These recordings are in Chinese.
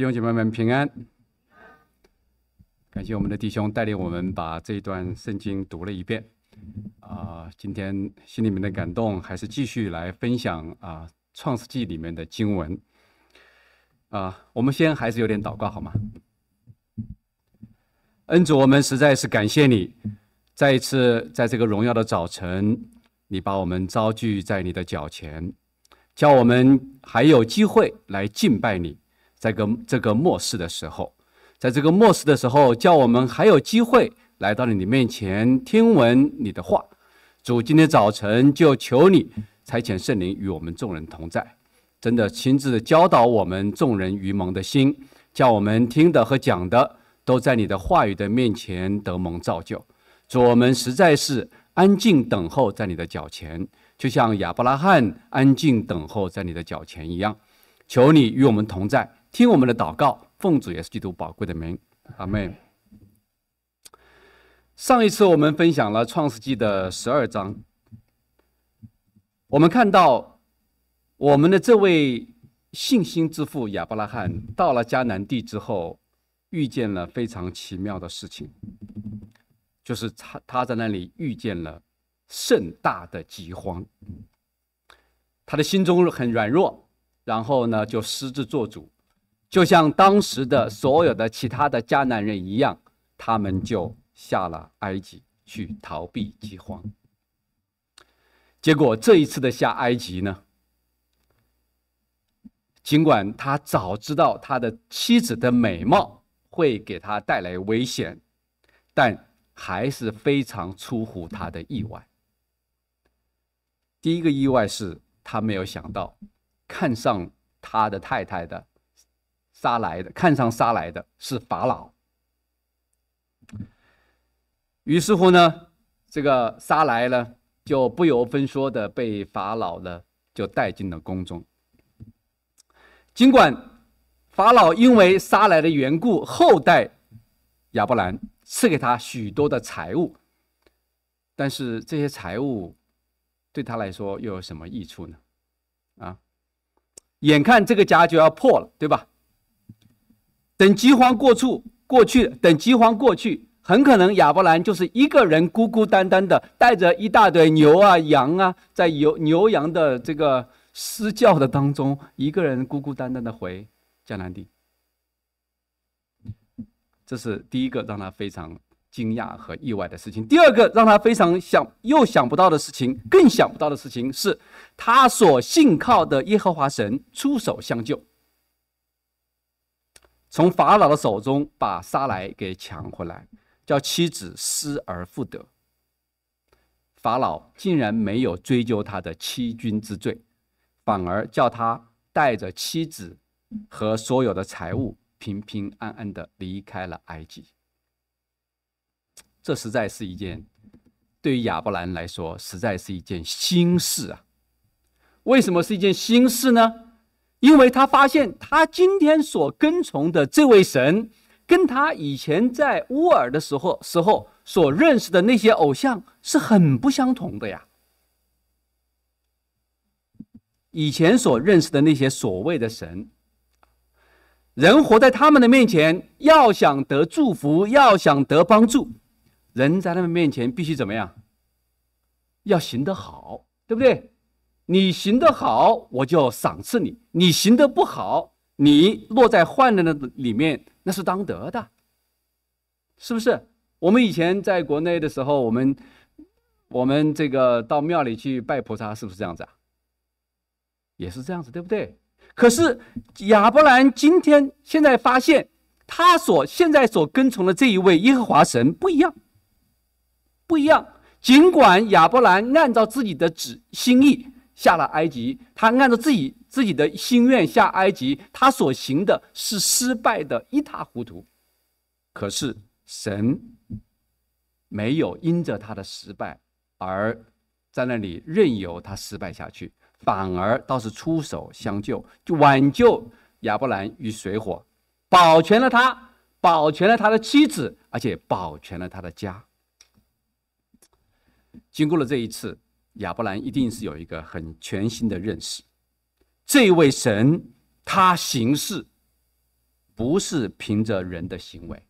弟兄姐妹们平安！感谢我们的弟兄带领我们把这一段圣经读了一遍啊。今天心里面的感动，还是继续来分享啊《创世纪》里面的经文啊。我们先还是有点祷告好吗？恩主，我们实在是感谢你，再一次在这个荣耀的早晨，你把我们招聚在你的脚前，叫我们还有机会来敬拜你。在个这个末世的时候，在这个末世的时候，叫我们还有机会来到了你面前听闻你的话。主今天早晨就求你差遣圣灵与我们众人同在，真的亲自教导我们众人愚蒙的心，叫我们听的和讲的都在你的话语的面前得蒙造就。主我们实在是安静等候在你的脚前，就像亚伯拉罕安静等候在你的脚前一样，求你与我们同在。听我们的祷告，奉主耶稣基督宝贵的名，阿门。上一次我们分享了创世纪的十二章，我们看到我们的这位信心之父亚伯拉罕到了迦南地之后，遇见了非常奇妙的事情，就是他他在那里遇见了盛大的饥荒，他的心中很软弱，然后呢就私自做主。就像当时的所有的其他的迦南人一样，他们就下了埃及去逃避饥荒。结果这一次的下埃及呢，尽管他早知道他的妻子的美貌会给他带来危险，但还是非常出乎他的意外。第一个意外是他没有想到看上他的太太的。沙来的看上沙来的是法老，于是乎呢，这个沙来呢就不由分说的被法老呢就带进了宫中。尽管法老因为沙来的缘故后代亚伯兰，赐给他许多的财物，但是这些财物对他来说又有什么益处呢？啊，眼看这个家就要破了，对吧？等饥荒过处过去，等饥荒过去，很可能亚伯兰就是一个人孤孤单单的，带着一大堆牛啊羊啊，在牛牛羊的这个嘶叫的当中，一个人孤孤单单的回迦南地。这是第一个让他非常惊讶和意外的事情。第二个让他非常想又想不到的事情，更想不到的事情是，他所信靠的耶和华神出手相救。从法老的手中把沙来给抢回来，叫妻子失而复得。法老竟然没有追究他的欺君之罪，反而叫他带着妻子和所有的财物平平安安地离开了埃及。这实在是一件对于亚伯兰来说，实在是一件心事啊！为什么是一件心事呢？因为他发现，他今天所跟从的这位神，跟他以前在乌尔的时候时候所认识的那些偶像，是很不相同的呀。以前所认识的那些所谓的神，人活在他们的面前，要想得祝福，要想得帮助，人在他们面前必须怎么样？要行得好，对不对？你行的好，我就赏赐你；你行的不好，你落在坏人的里面，那是当得的，是不是？我们以前在国内的时候，我们我们这个到庙里去拜菩萨，是不是这样子啊？也是这样子，对不对？可是亚伯兰今天现在发现，他所现在所跟从的这一位耶和华神不一样，不一样。尽管亚伯兰按照自己的旨心意。下了埃及，他按照自己自己的心愿下埃及，他所行的是失败的一塌糊涂。可是神没有因着他的失败而在那里任由他失败下去，反而倒是出手相救，就挽救亚伯兰于水火，保全了他，保全了他的妻子，而且保全了他的家。经过了这一次。亚伯兰一定是有一个很全新的认识，这位神他行事不是凭着人的行为，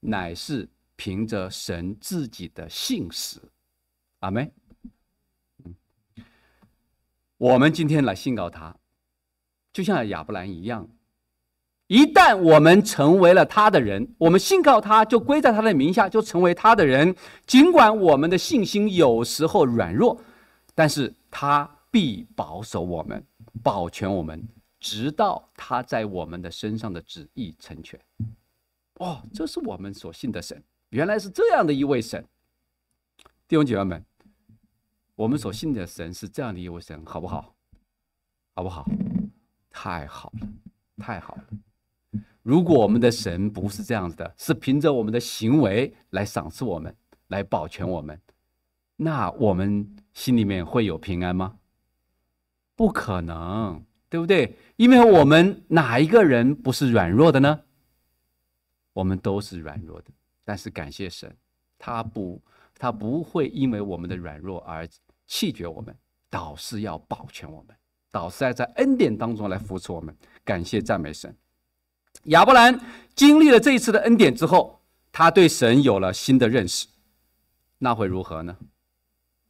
乃是凭着神自己的信实。阿门。我们今天来信告他，就像亚伯兰一样。一旦我们成为了他的人，我们信靠他，就归在他的名下，就成为他的人。尽管我们的信心有时候软弱，但是他必保守我们，保全我们，直到他在我们的身上的旨意成全。哦，这是我们所信的神，原来是这样的一位神。弟兄姐妹们，我们所信的神是这样的一位神，好不好？好不好？太好了，太好了！如果我们的神不是这样子的，是凭着我们的行为来赏赐我们，来保全我们，那我们心里面会有平安吗？不可能，对不对？因为我们哪一个人不是软弱的呢？我们都是软弱的，但是感谢神，他不，他不会因为我们的软弱而弃绝我们，导师要保全我们，导师要在恩典当中来扶持我们。感谢赞美神。亚伯兰经历了这一次的恩典之后，他对神有了新的认识，那会如何呢？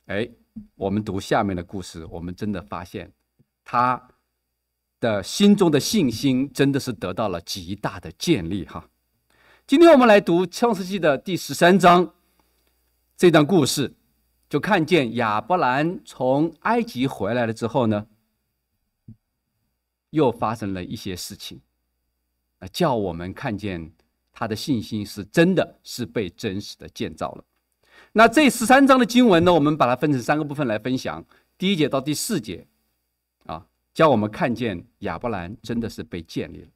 哎，我们读下面的故事，我们真的发现他的心中的信心真的是得到了极大的建立哈。今天我们来读创世纪的第十三章这段故事，就看见亚伯兰从埃及回来了之后呢，又发生了一些事情。叫我们看见他的信心是真的是被真实的建造了。那这十三章的经文呢，我们把它分成三个部分来分享。第一节到第四节，啊，叫我们看见亚伯兰真的是被建立了。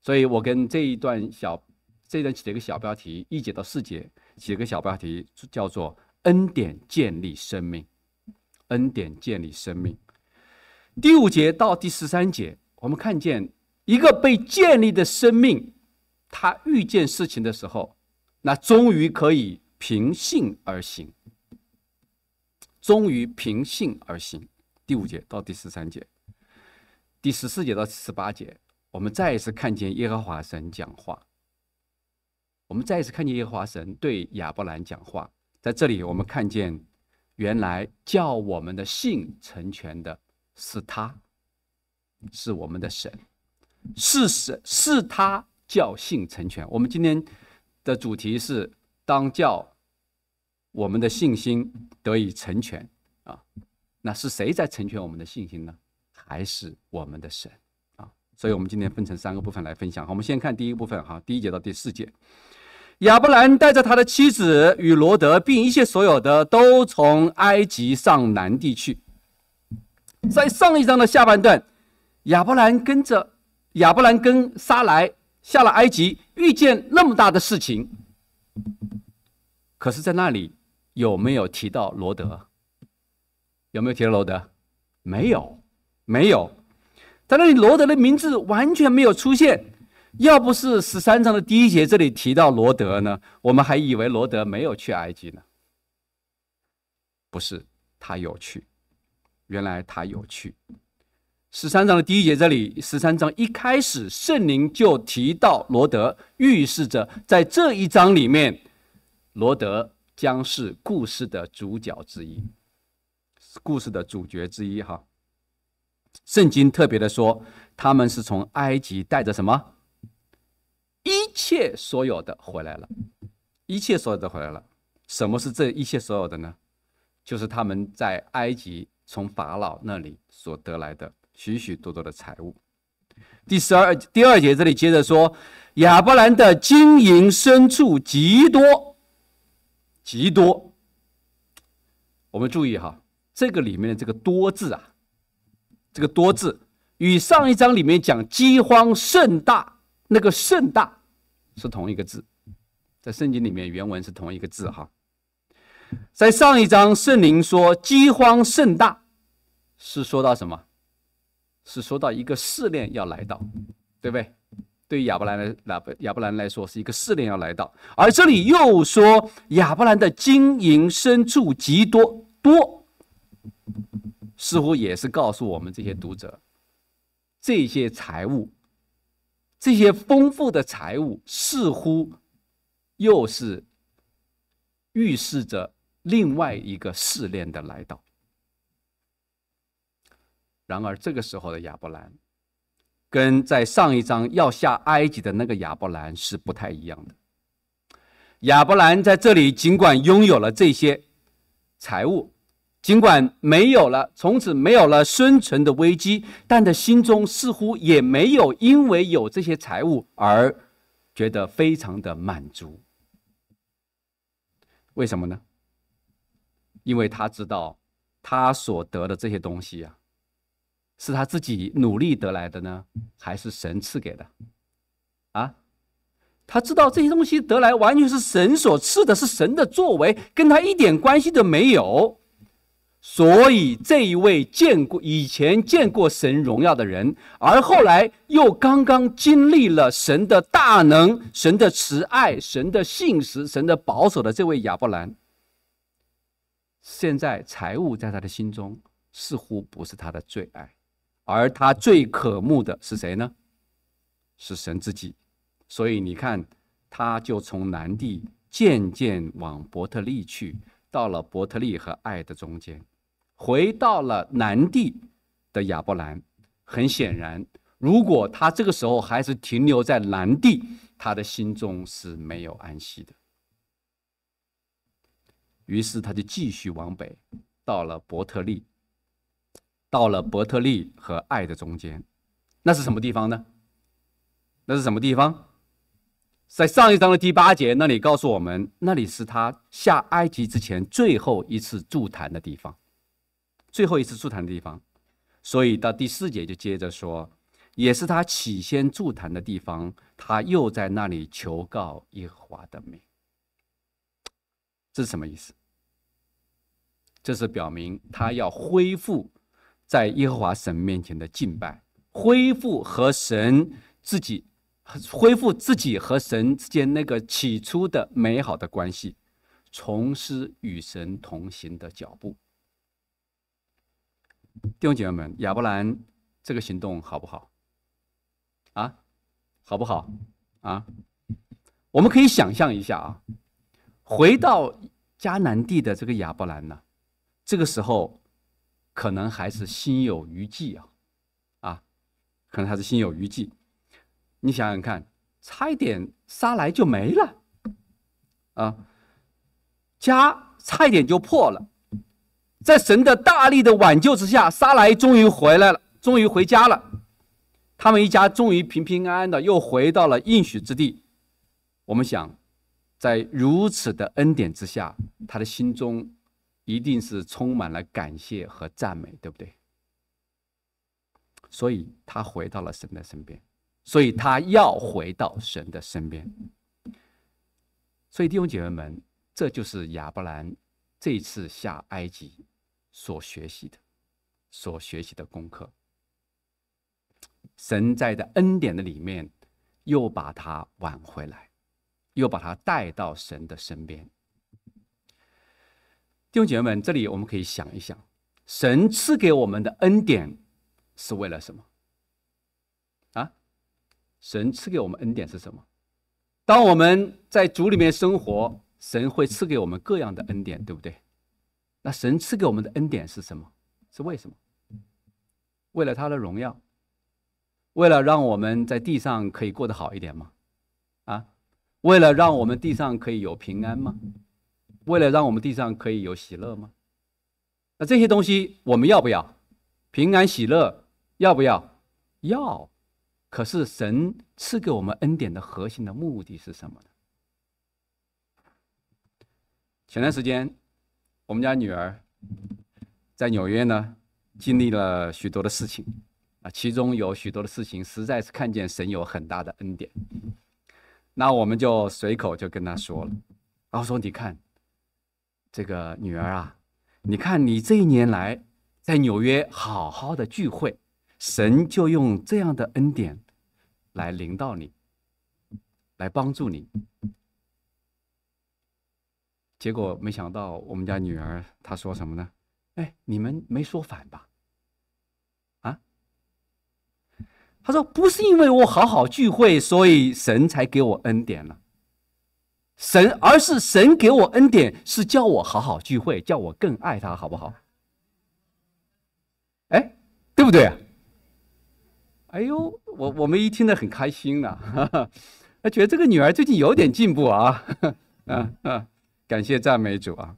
所以我跟这一段小，这段起了一个小标题，一节到四节起了个小标题叫做“恩典建立生命”。恩典建立生命。第五节到第十三节，我们看见。一个被建立的生命，他遇见事情的时候，那终于可以凭信而行。终于凭信而行。第五节到第十三节，第十四节到十八节，我们再一次看见耶和华神讲话。我们再一次看见耶和华神对亚伯兰讲话。在这里，我们看见原来叫我们的信成全的是他，是我们的神。是神，是他叫性成全。我们今天的主题是当教我们的信心得以成全啊，那是谁在成全我们的信心呢？还是我们的神啊？所以，我们今天分成三个部分来分享。好，我们先看第一部分，哈，第一节到第四节。亚伯兰带着他的妻子与罗德，并一切所有的，都从埃及上南地去。在上一章的下半段，亚伯兰跟着。亚伯兰跟撒来下了埃及，遇见那么大的事情，可是在那里有没有提到罗德？有没有提到罗德？没有，没有，在那里罗德的名字完全没有出现。要不是十三章的第一节这里提到罗德呢，我们还以为罗德没有去埃及呢。不是，他有去，原来他有去。十三章的第一节，这里十三章一开始，圣灵就提到罗德，预示着在这一章里面，罗德将是故事的主角之一，故事的主角之一。哈，圣经特别的说，他们是从埃及带着什么，一切所有的回来了，一切所有的回来了。什么是这一切所有的呢？就是他们在埃及从法老那里所得来的。许许多多的财物。第十二第二节这里接着说，亚伯兰的金银牲畜极多，极多。我们注意哈，这个里面的这个“多”字啊，这个“多”字与上一章里面讲饥荒甚大那个“甚大”是同一个字，在圣经里面原文是同一个字哈。在上一章圣灵说饥荒甚大，是说到什么？是说到一个试炼要来到，对不对？对于亚伯兰来亚伯亚伯兰来说，是一个试炼要来到。而这里又说亚伯兰的金银牲畜极多多，似乎也是告诉我们这些读者，这些财物，这些丰富的财物，似乎又是预示着另外一个试炼的来到。然而，这个时候的亚伯兰，跟在上一章要下埃及的那个亚伯兰是不太一样的。亚伯兰在这里尽管拥有了这些财物，尽管没有了从此没有了生存的危机，但他心中似乎也没有因为有这些财物而觉得非常的满足。为什么呢？因为他知道他所得的这些东西呀。是他自己努力得来的呢，还是神赐给的？啊，他知道这些东西得来完全是神所赐的，是神的作为，跟他一点关系都没有。所以这一位见过以前见过神荣耀的人，而后来又刚刚经历了神的大能、神的慈爱、神的信实、神的保守的这位亚伯兰，现在财物在他的心中似乎不是他的最爱。而他最渴慕的是谁呢？是神自己。所以你看，他就从南地渐渐往伯特利去，到了伯特利和爱的中间，回到了南地的亚伯兰。很显然，如果他这个时候还是停留在南地，他的心中是没有安息的。于是他就继续往北，到了伯特利。到了伯特利和爱的中间，那是什么地方呢？那是什么地方？在上一章的第八节，那里告诉我们，那里是他下埃及之前最后一次筑坛的地方，最后一次筑坛的地方。所以到第四节就接着说，也是他起先筑坛的地方，他又在那里求告耶和华的名。这是什么意思？这是表明他要恢复。在耶和华神面前的敬拜，恢复和神自己，恢复自己和神之间那个起初的美好的关系，重拾与神同行的脚步。弟兄姐妹们，亚伯兰这个行动好不好？啊，好不好？啊，我们可以想象一下啊，回到迦南地的这个亚伯兰呢，这个时候。可能还是心有余悸啊，啊，可能还是心有余悸。你想想看，差一点沙来就没了，啊，家差一点就破了。在神的大力的挽救之下，沙来终于回来了，终于回家了。他们一家终于平平安安的又回到了应许之地。我们想，在如此的恩典之下，他的心中。一定是充满了感谢和赞美，对不对？所以，他回到了神的身边，所以他要回到神的身边。所以，弟兄姐妹们，这就是亚伯兰这次下埃及所学习的、所学习的功课。神在的恩典的里面，又把他挽回来，又把他带到神的身边。弟兄姐妹们，这里我们可以想一想，神赐给我们的恩典是为了什么？啊，神赐给我们恩典是什么？当我们在主里面生活，神会赐给我们各样的恩典，对不对？那神赐给我们的恩典是什么？是为什么？为了他的荣耀？为了让我们在地上可以过得好一点吗？啊，为了让我们地上可以有平安吗？为了让我们地上可以有喜乐吗？那这些东西我们要不要？平安喜乐要不要？要。可是神赐给我们恩典的核心的目的是什么呢？前段时间我们家女儿在纽约呢，经历了许多的事情啊，其中有许多的事情实在是看见神有很大的恩典，那我们就随口就跟她说了，然后说你看。这个女儿啊，你看你这一年来在纽约好好的聚会，神就用这样的恩典来领导你，来帮助你。结果没想到我们家女儿她说什么呢？哎，你们没说反吧？啊？她说不是因为我好好聚会，所以神才给我恩典了。神，而是神给我恩典，是叫我好好聚会，叫我更爱他，好不好？哎，对不对哎呦，我我们一听得很开心呢，哈 哈，觉得这个女儿最近有点进步啊，嗯 嗯，感谢赞美主啊！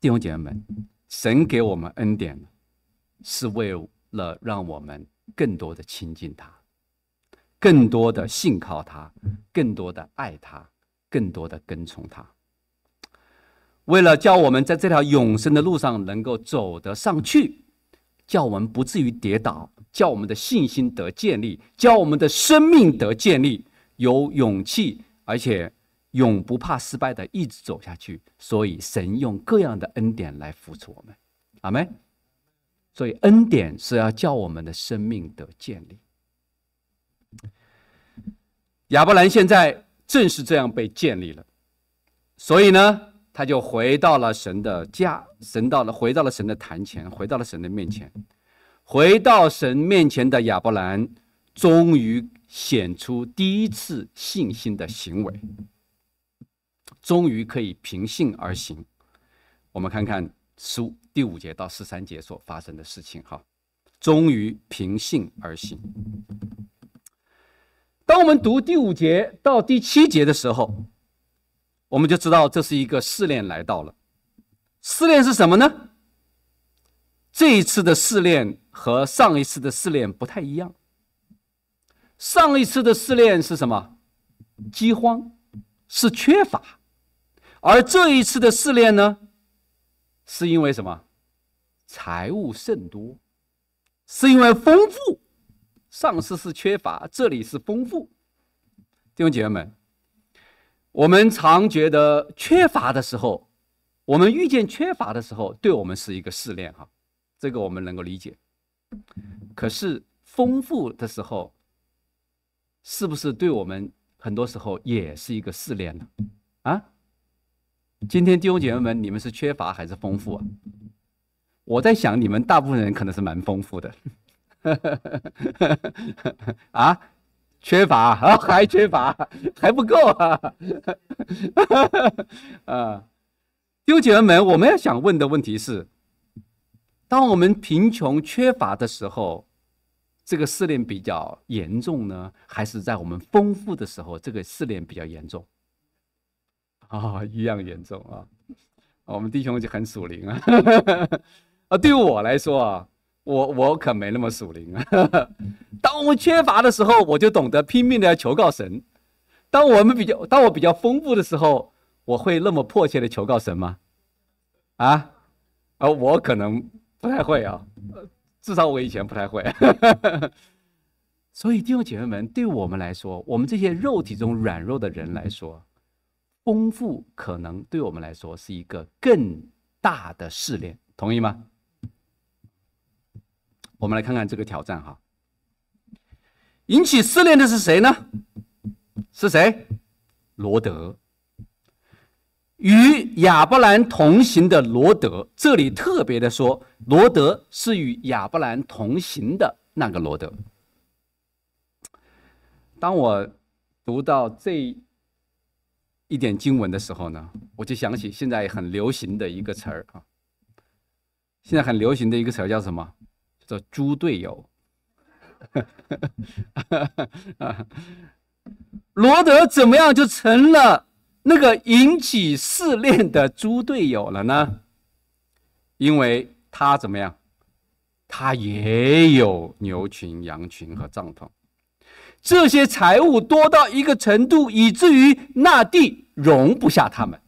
弟兄姐妹们，神给我们恩典，是为了让我们更多的亲近他。更多的信靠他，更多的爱他，更多的跟从他。为了叫我们在这条永生的路上能够走得上去，叫我们不至于跌倒，叫我们的信心得建立，叫我们的生命得建立，有勇气，而且永不怕失败的一直走下去。所以，神用各样的恩典来扶持我们。阿门。所以，恩典是要叫我们的生命得建立。亚伯兰现在正是这样被建立了，所以呢，他就回到了神的家，神到了，回到了神的坛前，回到了神的面前，回到神面前的亚伯兰，终于显出第一次信心的行为，终于可以凭信而行。我们看看书第五节到十三节所发生的事情哈，终于凭信而行。当我们读第五节到第七节的时候，我们就知道这是一个试炼来到了。试炼是什么呢？这一次的试炼和上一次的试炼不太一样。上一次的试炼是什么？饥荒，是缺乏；而这一次的试炼呢，是因为什么？财物甚多，是因为丰富。上司是缺乏，这里是丰富。弟兄姐妹们，我们常觉得缺乏的时候，我们遇见缺乏的时候，对我们是一个试炼，哈，这个我们能够理解。可是丰富的时候，是不是对我们很多时候也是一个试炼呢？啊，今天弟兄姐妹们，你们是缺乏还是丰富啊？我在想，你们大部分人可能是蛮丰富的。啊，缺乏 啊，还缺乏，还不够啊。啊，丢起了门。我们要想问的问题是：当我们贫穷缺乏的时候，这个试炼比较严重呢，还是在我们丰富的时候，这个试炼比较严重？啊，一样严重啊。我们弟兄就很属灵啊。啊，对于我来说啊。我我可没那么属灵啊！当我们缺乏的时候，我就懂得拼命的求告神；当我们比较，当我比较丰富的时候，我会那么迫切的求告神吗？啊？而我可能不太会啊，至少我以前不太会。所以弟兄姐妹们，对我们来说，我们这些肉体中软弱的人来说，丰富可能对我们来说是一个更大的试炼，同意吗？我们来看看这个挑战哈，引起思念的是谁呢？是谁？罗德。与亚伯兰同行的罗德，这里特别的说，罗德是与亚伯兰同行的那个罗德。当我读到这一点经文的时候呢，我就想起现在很流行的一个词儿啊，现在很流行的一个词叫什么？的猪队友，罗德怎么样就成了那个引起试炼的猪队友了呢？因为他怎么样，他也有牛群、羊群和帐篷，这些财物多到一个程度，以至于那地容不下他们，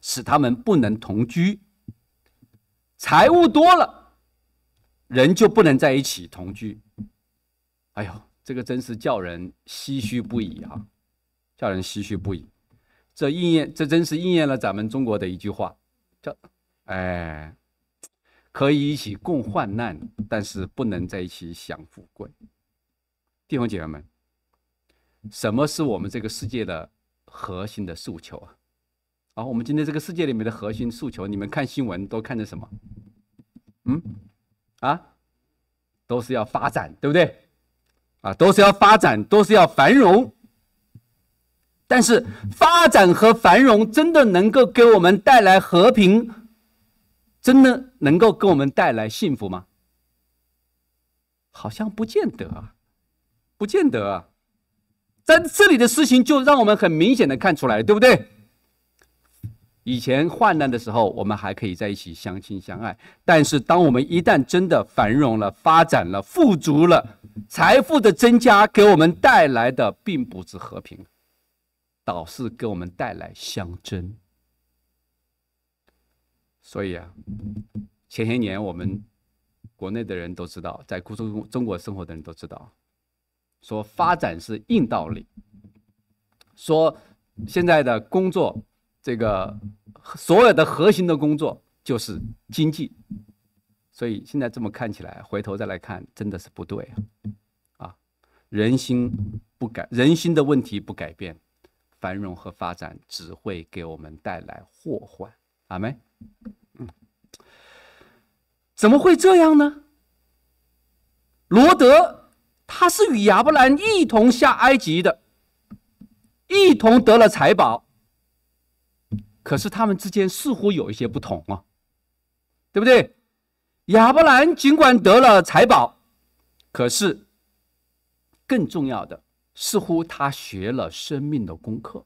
使他们不能同居。财物多了。人就不能在一起同居，哎呦，这个真是叫人唏嘘不已啊！叫人唏嘘不已，这应验，这真是应验了咱们中国的一句话，叫“哎，可以一起共患难，但是不能在一起享富贵”。弟兄姐妹们，什么是我们这个世界的核心的诉求啊？好，我们今天这个世界里面的核心诉求，你们看新闻都看的什么？嗯？啊，都是要发展，对不对？啊，都是要发展，都是要繁荣。但是发展和繁荣真的能够给我们带来和平，真的能够给我们带来幸福吗？好像不见得，不见得。啊。在这里的事情就让我们很明显的看出来，对不对？以前患难的时候，我们还可以在一起相亲相爱。但是，当我们一旦真的繁荣了、发展了、富足了，财富的增加给我们带来的，并不是和平，倒是给我们带来相争。所以啊，前些年我们国内的人都知道，在故中中国生活的人都知道，说发展是硬道理。说现在的工作。这个所有的核心的工作就是经济，所以现在这么看起来，回头再来看，真的是不对啊！啊，人心不改，人心的问题不改变，繁荣和发展只会给我们带来祸患。阿妹，嗯，怎么会这样呢？罗德他是与亚伯兰一同下埃及的，一同得了财宝。可是他们之间似乎有一些不同啊，对不对？亚伯兰尽管得了财宝，可是更重要的，似乎他学了生命的功课；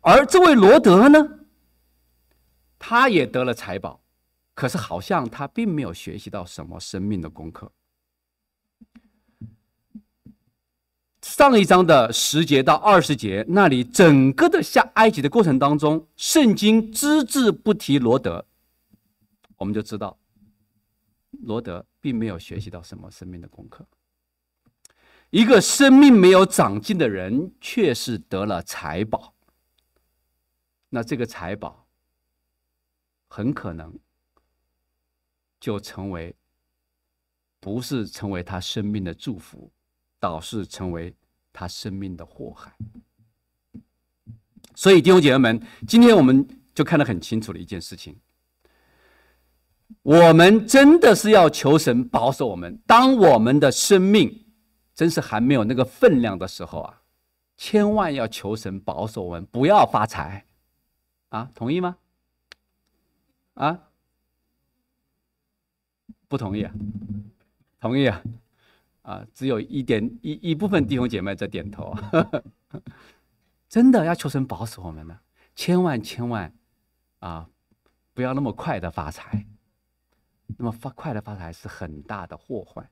而这位罗德呢，他也得了财宝，可是好像他并没有学习到什么生命的功课。上一章的十节到二十节，那里整个的下埃及的过程当中，圣经只字不提罗德，我们就知道，罗德并没有学习到什么生命的功课。一个生命没有长进的人，却是得了财宝，那这个财宝很可能就成为不是成为他生命的祝福。导致成为他生命的祸害，所以弟兄姐妹们，今天我们就看得很清楚的一件事情：我们真的是要求神保守我们。当我们的生命真是还没有那个分量的时候啊，千万要求神保守我们，不要发财啊！同意吗？啊？不同意啊？同意啊？啊，只有一点一一部分弟兄姐妹在点头，真的要求神保守我们呢。千万千万啊，不要那么快的发财。那么发快的发财是很大的祸患。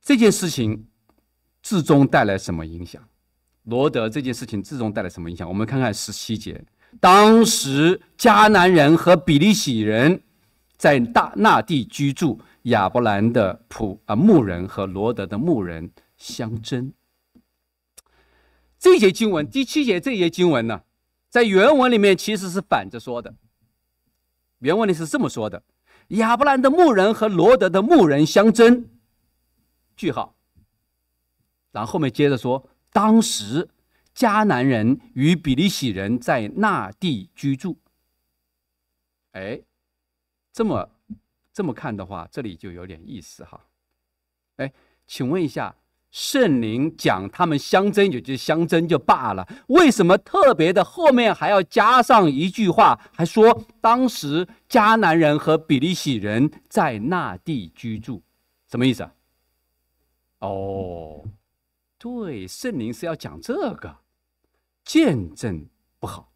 这件事情至终带来什么影响？罗德这件事情至终带来什么影响？我们看看十七节，当时迦南人和比利洗人在大那地居住。亚伯兰的普啊牧人和罗德的牧人相争，这节经文第七节这节经文呢，在原文里面其实是反着说的。原文里是这么说的：亚伯兰的牧人和罗德的牧人相争，句号。然后后面接着说，当时迦南人与比利洗人在那地居住。哎，这么。这么看的话，这里就有点意思哈。哎，请问一下，圣灵讲他们相争，也就相争就罢了。为什么特别的后面还要加上一句话，还说当时迦南人和比利洗人在那地居住，什么意思啊？哦，对，圣灵是要讲这个，见证不好，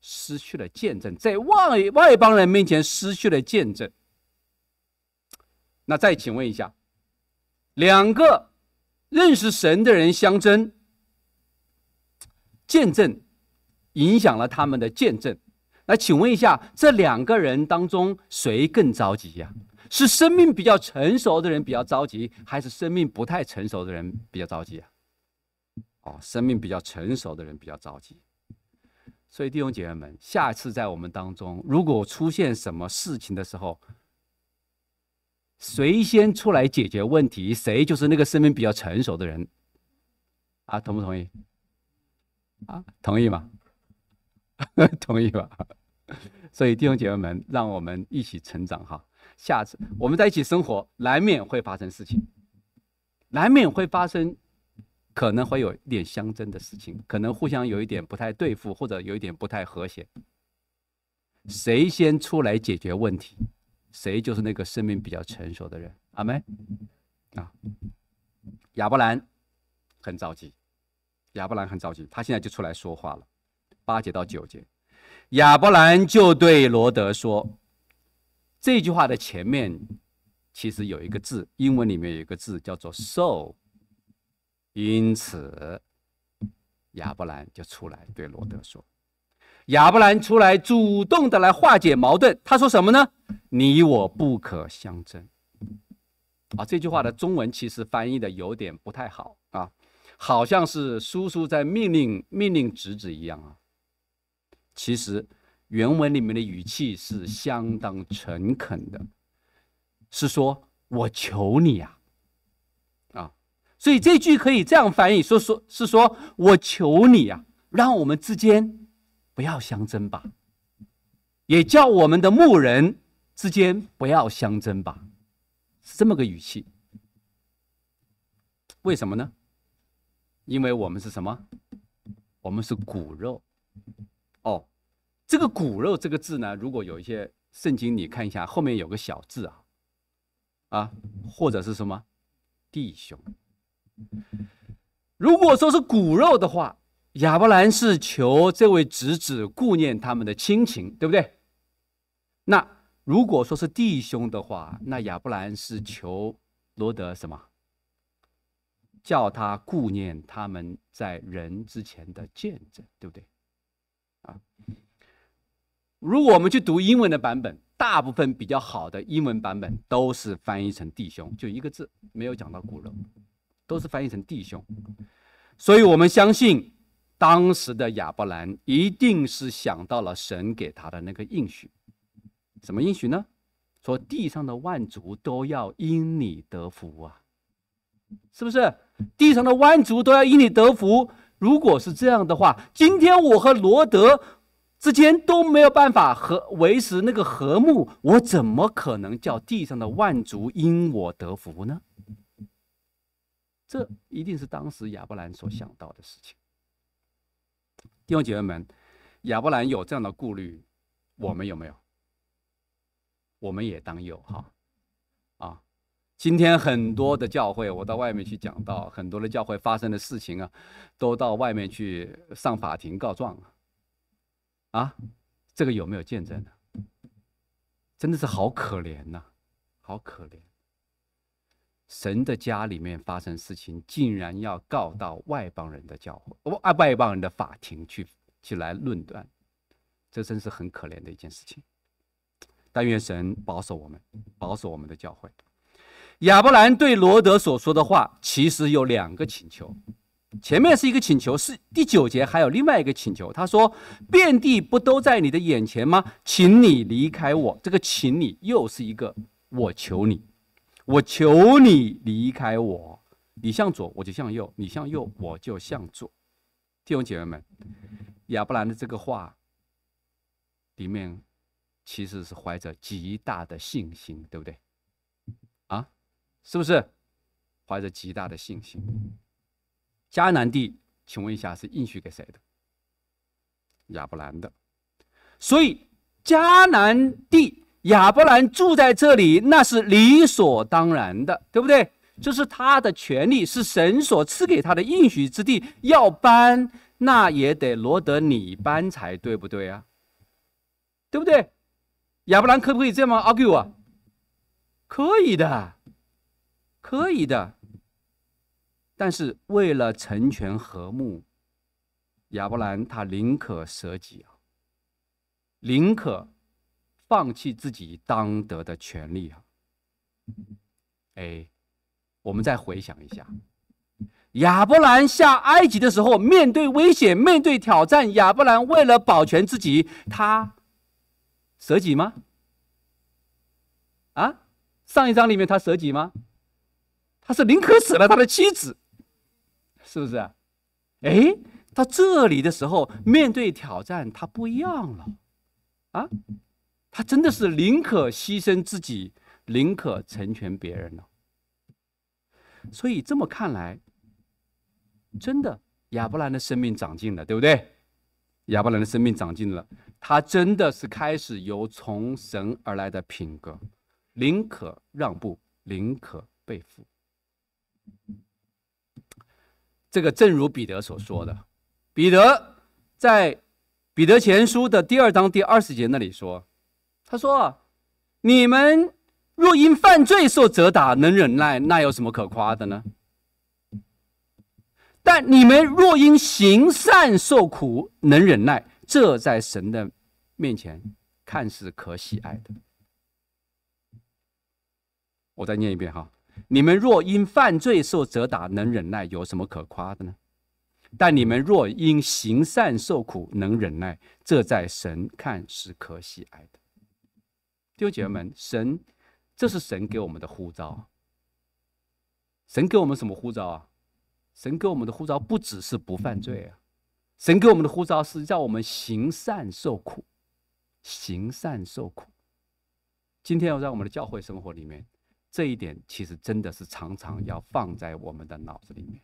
失去了见证，在外外邦人面前失去了见证。那再请问一下，两个认识神的人相争，见证影响了他们的见证。那请问一下，这两个人当中谁更着急呀？是生命比较成熟的人比较着急，还是生命不太成熟的人比较着急啊？哦，生命比较成熟的人比较着急。所以弟兄姐妹们，下次在我们当中如果出现什么事情的时候，谁先出来解决问题，谁就是那个生命比较成熟的人啊？同不同意？啊，同意吗？同意吧。所以弟兄姐妹们，让我们一起成长哈。下次我们在一起生活，难免会发生事情，难免会发生，可能会有一点相争的事情，可能互相有一点不太对付，或者有一点不太和谐。谁先出来解决问题？谁就是那个生命比较成熟的人？阿妹啊，亚伯兰很着急，亚伯兰很着急，他现在就出来说话了，八节到九节，亚伯兰就对罗德说，这句话的前面其实有一个字，英文里面有一个字叫做 so，因此亚伯兰就出来对罗德说。亚伯兰出来主动的来化解矛盾，他说什么呢？你我不可相争。啊，这句话的中文其实翻译的有点不太好啊，好像是叔叔在命令命令侄子一样啊。其实原文里面的语气是相当诚恳的，是说我求你呀，啊，所以这句可以这样翻译：说说是说我求你呀，让我们之间。不要相争吧，也叫我们的牧人之间不要相争吧，是这么个语气。为什么呢？因为我们是什么？我们是骨肉。哦，这个“骨肉”这个字呢，如果有一些圣经，你看一下后面有个小字啊，啊，或者是什么弟兄。如果说是骨肉的话。亚伯兰是求这位侄子顾念他们的亲情，对不对？那如果说是弟兄的话，那亚伯兰是求罗德什么？叫他顾念他们在人之前的见证，对不对？啊，如果我们去读英文的版本，大部分比较好的英文版本都是翻译成弟兄，就一个字，没有讲到骨肉，都是翻译成弟兄。所以我们相信。当时的亚伯兰一定是想到了神给他的那个应许，什么应许呢？说地上的万族都要因你得福啊，是不是？地上的万族都要因你得福。如果是这样的话，今天我和罗德之间都没有办法和维持那个和睦，我怎么可能叫地上的万族因我得福呢？这一定是当时亚伯兰所想到的事情。弟兄姐妹们，亚伯兰有这样的顾虑，我们有没有？我们也当有哈。啊，今天很多的教会，我到外面去讲到很多的教会发生的事情啊，都到外面去上法庭告状啊。啊，这个有没有见证呢？真的是好可怜呐，好可怜。神的家里面发生事情，竟然要告到外邦人的教会，外外邦人的法庭去去来论断，这真是很可怜的一件事情。但愿神保守我们，保守我们的教会。亚伯兰对罗德所说的话，其实有两个请求，前面是一个请求，是第九节，还有另外一个请求。他说：“遍地不都在你的眼前吗？请你离开我。”这个“请你”又是一个“我求你”。我求你离开我，你向左我就向右，你向右我就向左。弟兄姐妹们，亚伯兰的这个话里面其实是怀着极大的信心，对不对？啊，是不是怀着极大的信心？迦南地，请问一下，是应许给谁的？亚伯兰的，所以迦南地。亚伯兰住在这里，那是理所当然的，对不对？这是他的权利，是神所赐给他的应许之地。要搬，那也得罗德你搬才对，不对啊？对不对？亚伯兰可不可以这么 argue 啊？可以的，可以的。但是为了成全和睦，亚伯兰他宁可舍己啊，宁可。放弃自己当得的权利啊！哎，我们再回想一下，亚伯兰下埃及的时候，面对危险、面对挑战，亚伯兰为了保全自己，他舍己吗？啊，上一章里面他舍己吗？他是宁可死了他的妻子，是不是？哎，到这里的时候，面对挑战，他不一样了啊！他真的是宁可牺牲自己，宁可成全别人呢。所以这么看来，真的，亚伯兰的生命长进了，对不对？亚伯兰的生命长进了，他真的是开始由从神而来的品格，宁可让步，宁可背负。这个正如彼得所说的，彼得在《彼得前书》的第二章第二十节那里说。他说：“你们若因犯罪受责打，能忍耐，那有什么可夸的呢？但你们若因行善受苦，能忍耐，这在神的面前，看似可喜爱的。”我再念一遍哈：“你们若因犯罪受责打，能忍耐，有什么可夸的呢？但你们若因行善受苦，能忍耐，这在神看是可喜爱的。”弟兄姐妹们，神，这是神给我们的护照。神给我们什么护照啊？神给我们的护照不只是不犯罪啊，神给我们的护照是让我们行善受苦，行善受苦。今天要在我们的教会生活里面，这一点其实真的是常常要放在我们的脑子里面。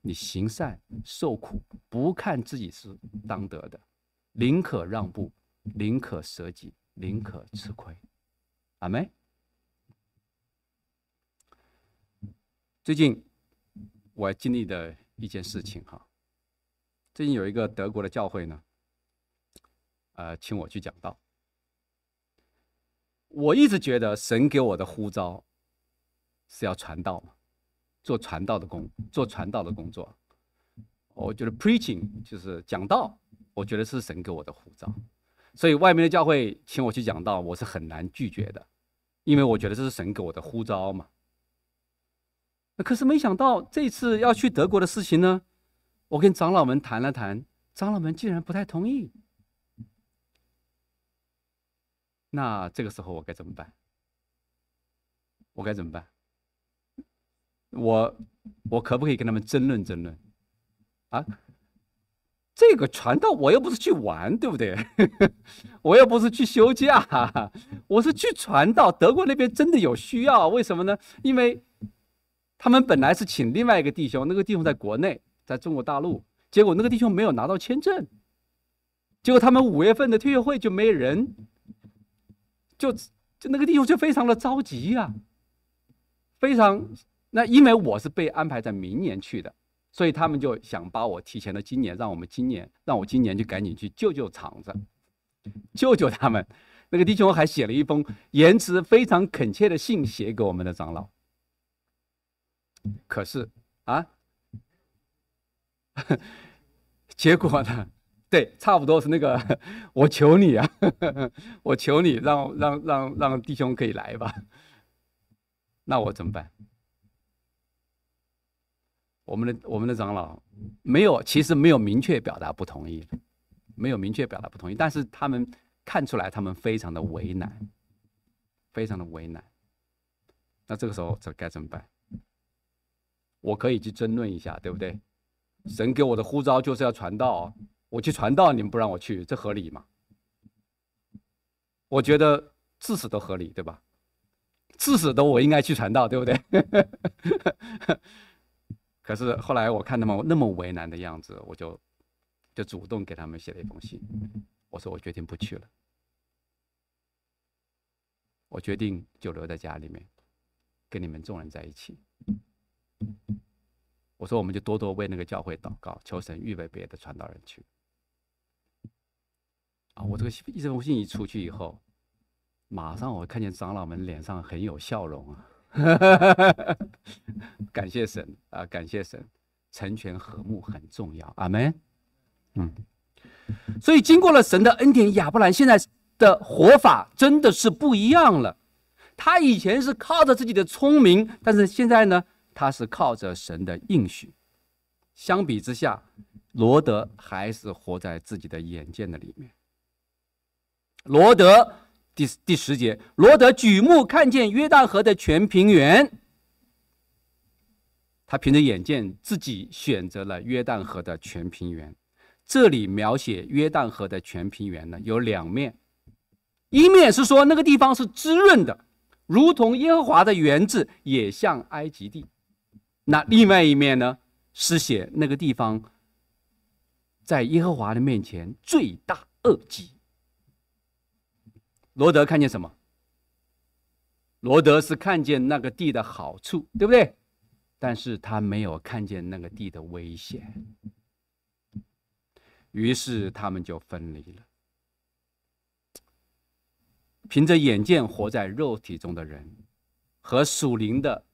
你行善受苦，不看自己是当得的，宁可让步，宁可舍己。宁可吃亏，阿妹。最近我经历的一件事情哈，最近有一个德国的教会呢，呃，请我去讲道。我一直觉得神给我的呼召，是要传道，做传道的工做传道的工作。我觉得 preaching 就是讲道，我觉得是神给我的呼召。所以，外面的教会请我去讲道，我是很难拒绝的，因为我觉得这是神给我的呼召嘛。可是没想到这次要去德国的事情呢，我跟长老们谈了谈，长老们竟然不太同意。那这个时候我该怎么办？我该怎么办？我我可不可以跟他们争论争论？啊？这个传道我又不是去玩，对不对？我又不是去休假，我是去传道。德国那边真的有需要，为什么呢？因为他们本来是请另外一个弟兄，那个弟兄在国内，在中国大陆，结果那个弟兄没有拿到签证，结果他们五月份的退休会就没人，就就那个弟兄就非常的着急呀，非常那因为我是被安排在明年去的。所以他们就想把我提前的今年，让我们今年让我今年就赶紧去救救厂子，救救他们。那个弟兄还写了一封言辞非常恳切的信，写给我们的长老。可是啊，结果呢？对，差不多是那个，我求你啊，我求你让让让让弟兄可以来吧。那我怎么办？我们的我们的长老没有，其实没有明确表达不同意，没有明确表达不同意，但是他们看出来他们非常的为难，非常的为难。那这个时候这该怎么办？我可以去争论一下，对不对？神给我的呼召就是要传道，我去传道你们不让我去，这合理吗？我觉得至死都合理，对吧？至死都我应该去传道，对不对？可是后来我看他们那么为难的样子，我就就主动给他们写了一封信。我说我决定不去了，我决定就留在家里面跟你们众人在一起。我说我们就多多为那个教会祷告，求神预备别的传道人去。啊，我这个一这封信一出去以后，马上我看见长老们脸上很有笑容啊。哈，感谢神啊，感谢神，成全和睦很重要。阿门。嗯，所以经过了神的恩典，亚伯兰现在的活法真的是不一样了。他以前是靠着自己的聪明，但是现在呢，他是靠着神的应许。相比之下，罗德还是活在自己的眼见的里面。罗德。第第十节，罗德举目看见约旦河的全平原。他凭着眼见自己选择了约旦河的全平原。这里描写约旦河的全平原呢，有两面。一面是说那个地方是滋润的，如同耶和华的园子，也像埃及地。那另外一面呢，是写那个地方在耶和华的面前罪大恶极。罗德看见什么？罗德是看见那个地的好处，对不对？但是他没有看见那个地的危险。于是他们就分离了。凭着眼见活在肉体中的人，和属灵的、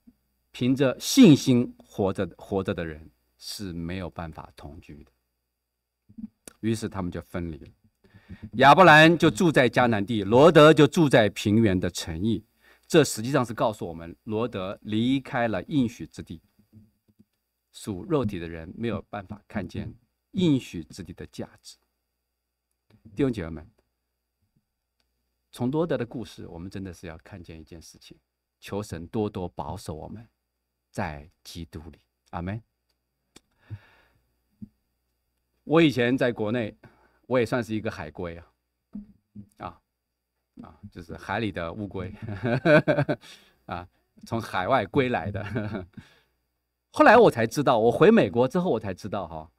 凭着信心活着活着的人是没有办法同居的。于是他们就分离了。亚伯兰就住在迦南地，罗德就住在平原的城邑。这实际上是告诉我们，罗德离开了应许之地。属肉体的人没有办法看见应许之地的价值。弟兄姐妹们，从罗德的故事，我们真的是要看见一件事情：求神多多保守我们在基督里。阿门。我以前在国内。我也算是一个海龟啊，啊啊，就是海里的乌龟 啊，从海外归来的。后来我才知道，我回美国之后，我才知道哈，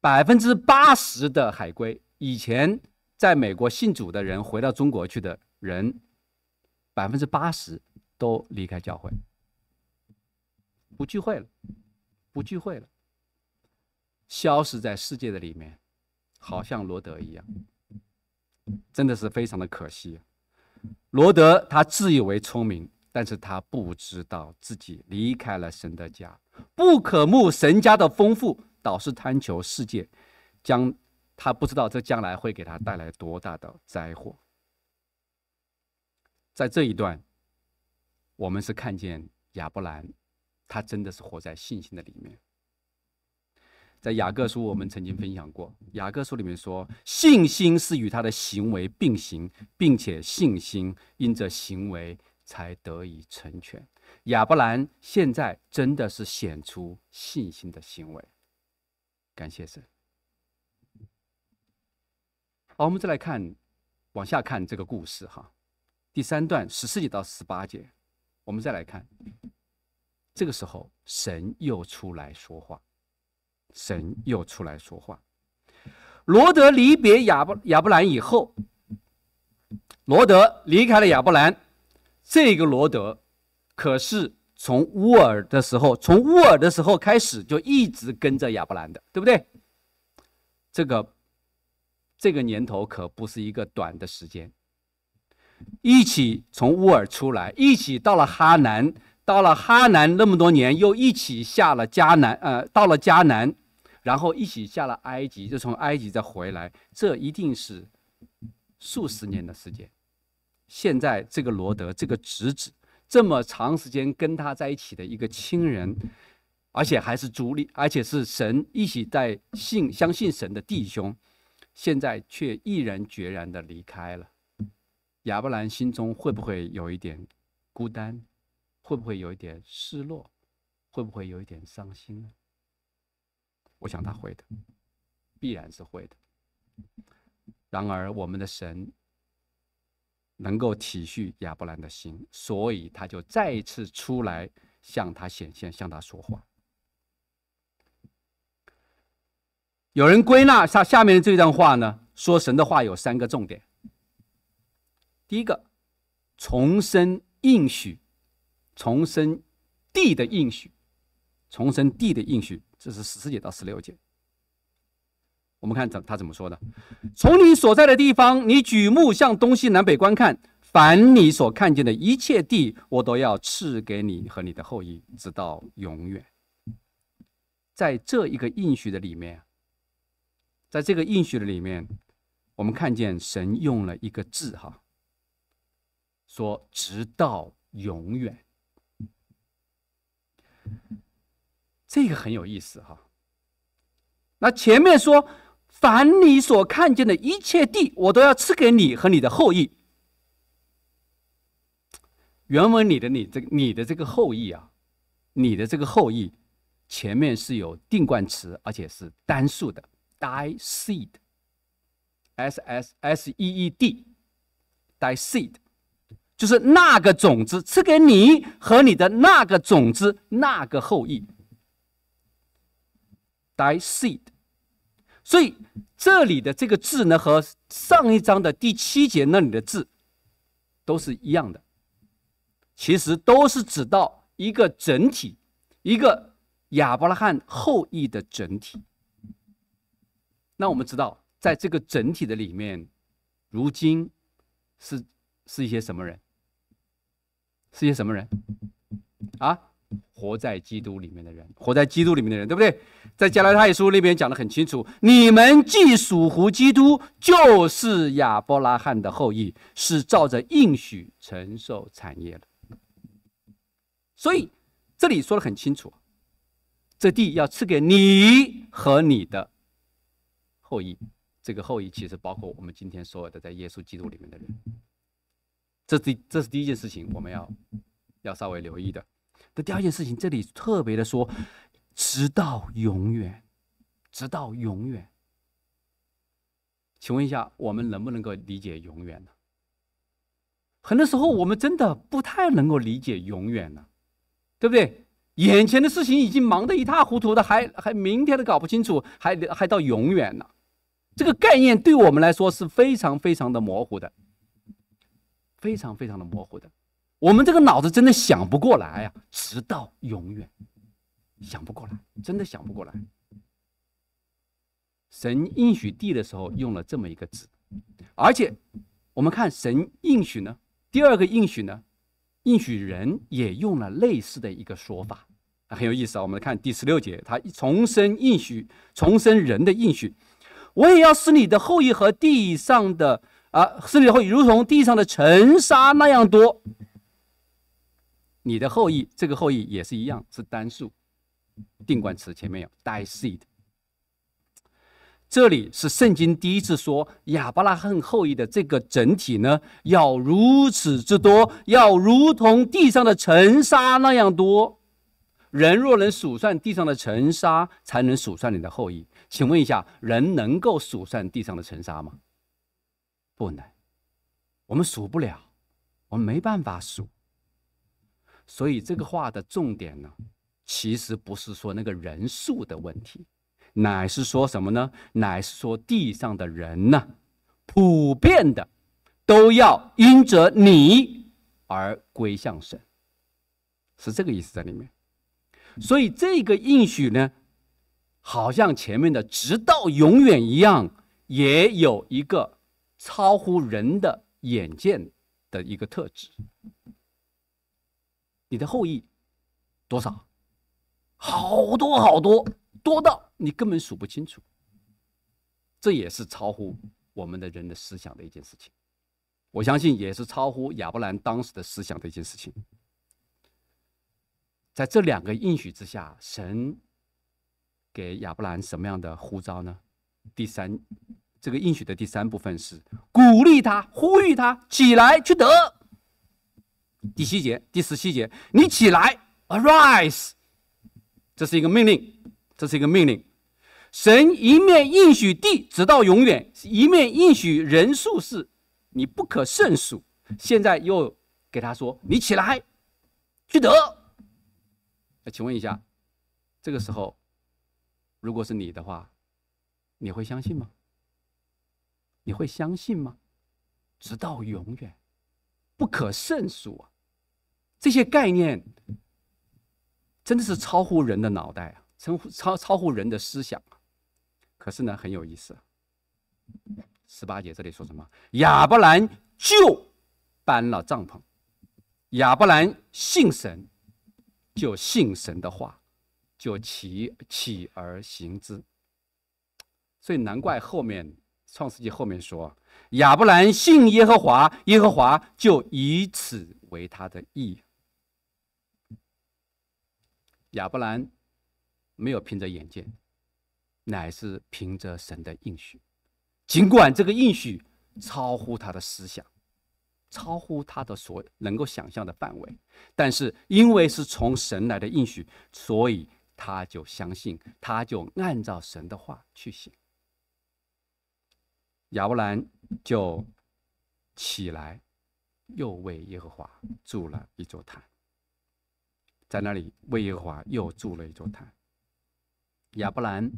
百分之八十的海龟以前在美国信主的人回到中国去的人，百分之八十都离开教会，不聚会了，不聚会了，消失在世界的里面。好像罗德一样，真的是非常的可惜。罗德他自以为聪明，但是他不知道自己离开了神的家，不可慕神家的丰富，导致贪求世界，将他不知道这将来会给他带来多大的灾祸。在这一段，我们是看见亚伯兰，他真的是活在信心的里面。在雅各书，我们曾经分享过。雅各书里面说，信心是与他的行为并行，并且信心因着行为才得以成全。亚伯兰现在真的是显出信心的行为，感谢神。好，我们再来看，往下看这个故事哈，第三段十四节到十八节，我们再来看。这个时候，神又出来说话。神又出来说话。罗德离别亚布亚伯兰以后，罗德离开了亚伯兰。这个罗德可是从乌尔的时候，从乌尔的时候开始就一直跟着亚伯兰的，对不对？这个这个年头可不是一个短的时间。一起从乌尔出来，一起到了哈南，到了哈南那么多年，又一起下了迦南，呃，到了迦南。然后一起下了埃及，就从埃及再回来，这一定是数十年的时间。现在这个罗德，这个侄子，这么长时间跟他在一起的一个亲人，而且还是族里，而且是神一起在信相信神的弟兄，现在却毅然决然的离开了。亚伯兰心中会不会有一点孤单？会不会有一点失落？会不会有一点伤心呢？我想他会的，必然是会的。然而，我们的神能够体恤亚伯兰的心，所以他就再一次出来向他显现，向他说话。有人归纳下下面的这段话呢，说神的话有三个重点：第一个，重生应许，重生地的应许。重生地的应许，这是十四节到十六节。我们看怎他怎么说的：从你所在的地方，你举目向东西南北观看，凡你所看见的一切地，我都要赐给你和你的后裔，直到永远。在这一个应许的里面，在这个应许的里面，我们看见神用了一个字哈，说直到永远。这个很有意思哈。那前面说，凡你所看见的一切地，我都要赐给你和你的后裔。原文里的“你”这个“你的”这个后裔啊，“你的”这个后裔，前面是有定冠词，而且是单数的 “die seed s s s e e d die seed”，就是那个种子赐给你和你的那个种子那个后裔。来 seed，所以这里的这个字呢，和上一章的第七节那里的字都是一样的，其实都是指到一个整体，一个亚伯拉罕后裔的整体。那我们知道，在这个整体的里面，如今是是一些什么人？是一些什么人？啊？活在基督里面的人，活在基督里面的人，对不对？在加拉太书那边讲的很清楚：你们既属乎基督，就是亚伯拉罕的后裔，是照着应许承受产业了。所以这里说的很清楚，这地要赐给你和你的后裔。这个后裔其实包括我们今天所有的在耶稣基督里面的人。这第这是第一件事情，我们要要稍微留意的。第二件事情，这里特别的说，直到永远，直到永远。请问一下，我们能不能够理解永远呢？很多时候，我们真的不太能够理解永远呢，对不对？眼前的事情已经忙得一塌糊涂的，还还明天都搞不清楚，还还到永远呢？这个概念对我们来说是非常非常的模糊的，非常非常的模糊的。我们这个脑子真的想不过来呀，直到永远，想不过来，真的想不过来。神应许地的时候用了这么一个字，而且我们看神应许呢，第二个应许呢，应许人也用了类似的一个说法，很有意思啊。我们看第十六节，他重申应许，重申人的应许，我也要使你的后裔和地上的啊，使你的后裔如同地上的尘沙那样多。你的后裔，这个后裔也是一样，是单数，定冠词前面有 die seed。这里是圣经第一次说亚伯拉罕后裔的这个整体呢，要如此之多，要如同地上的尘沙那样多。人若能数算地上的尘沙，才能数算你的后裔。请问一下，人能够数算地上的尘沙吗？不能，我们数不了，我们没办法数。所以这个话的重点呢，其实不是说那个人数的问题，乃是说什么呢？乃是说地上的人呢，普遍的都要因着你而归向神，是这个意思在里面。所以这个应许呢，好像前面的直到永远一样，也有一个超乎人的眼见的一个特质。你的后裔多少？好多好多多到你根本数不清楚。这也是超乎我们的人的思想的一件事情，我相信也是超乎亚伯兰当时的思想的一件事情。在这两个应许之下，神给亚伯兰什么样的呼召呢？第三，这个应许的第三部分是鼓励他、呼吁他起来去得。第七节，第十七节，你起来，arise，这是一个命令，这是一个命令。神一面应许地直到永远，一面应许人数是你不可胜数。现在又给他说你起来，去得。那请问一下，这个时候如果是你的话，你会相信吗？你会相信吗？直到永远。不可胜数啊！这些概念真的是超乎人的脑袋啊，超超超乎人的思想啊。可是呢，很有意思。十八节这里说什么？亚伯兰就搬了帐篷。亚伯兰信神，就信神的话，就起起而行之。所以难怪后面。创世纪后面说，亚伯兰信耶和华，耶和华就以此为他的义。亚伯兰没有凭着眼见，乃是凭着神的应许。尽管这个应许超乎他的思想，超乎他的所能够想象的范围，但是因为是从神来的应许，所以他就相信，他就按照神的话去行。亚伯兰就起来，又为耶和华筑了一座坛，在那里为耶和华又筑了一座坛。亚伯兰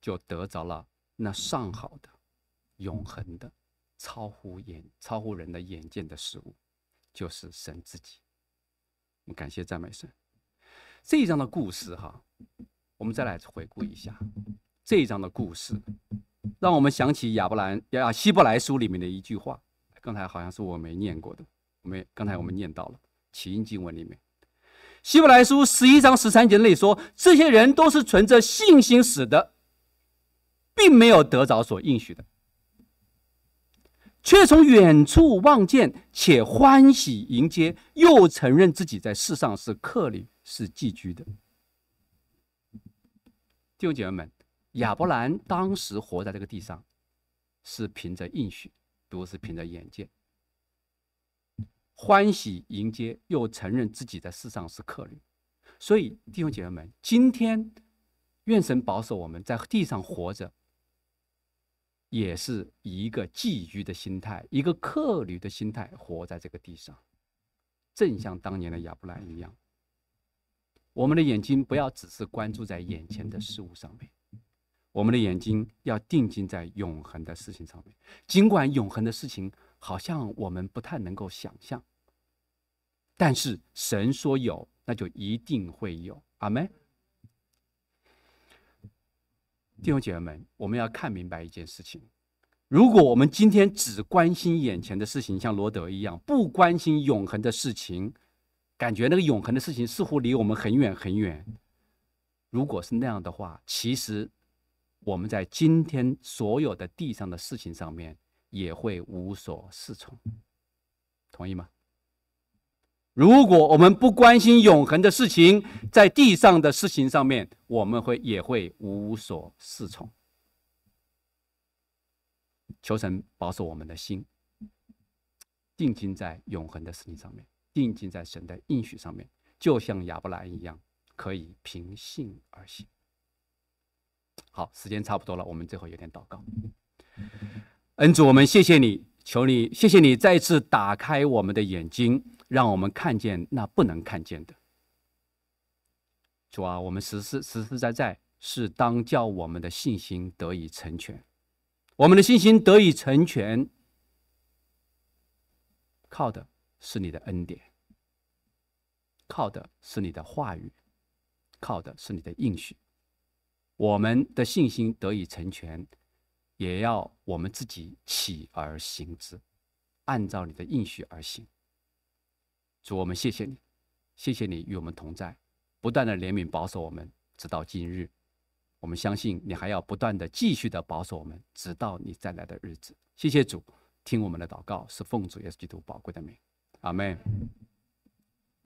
就得着了那上好的、永恒的、超乎眼、超乎人的眼见的事物，就是神自己。我们感谢赞美神。这一章的故事哈，我们再来回顾一下这一章的故事。让我们想起亚伯兰亚希伯来书里面的一句话，刚才好像是我没念过的。我们刚才我们念到了起因经文里面，希伯来书十一章十三节内说：“这些人都是存着信心死的，并没有得着所应许的，却从远处望见，且欢喜迎接，又承认自己在世上是客旅，是寄居的。”弟兄姐妹们。亚伯兰当时活在这个地上，是凭着应许，都是凭着眼见，欢喜迎接，又承认自己在世上是客旅。所以弟兄姐妹们，今天愿神保守我们在地上活着，也是一个寄居的心态，一个客旅的心态，活在这个地上，正像当年的亚伯兰一样。我们的眼睛不要只是关注在眼前的事物上面。我们的眼睛要定睛在永恒的事情上面，尽管永恒的事情好像我们不太能够想象，但是神说有，那就一定会有。阿门。弟兄姐妹们，我们要看明白一件事情：如果我们今天只关心眼前的事情，像罗德一样，不关心永恒的事情，感觉那个永恒的事情似乎离我们很远很远。如果是那样的话，其实。我们在今天所有的地上的事情上面也会无所适从，同意吗？如果我们不关心永恒的事情，在地上的事情上面，我们会也会无所适从。求神保守我们的心，定睛在永恒的事情上面，定睛在神的应许上面，就像亚伯兰一样，可以凭信而行。好，时间差不多了，我们最后有点祷告。恩主，我们谢谢你，求你，谢谢你再次打开我们的眼睛，让我们看见那不能看见的。主啊，我们实实实实在在是当叫我们的信心得以成全，我们的信心得以成全，靠的是你的恩典，靠的是你的话语，靠的是你的应许。我们的信心得以成全，也要我们自己起而行之，按照你的应许而行。主，我们谢谢你，谢谢你与我们同在，不断的怜悯保守我们，直到今日。我们相信你还要不断的继续的保守我们，直到你再来的日子。谢谢主，听我们的祷告，是奉主耶稣基督宝贵的名，阿门。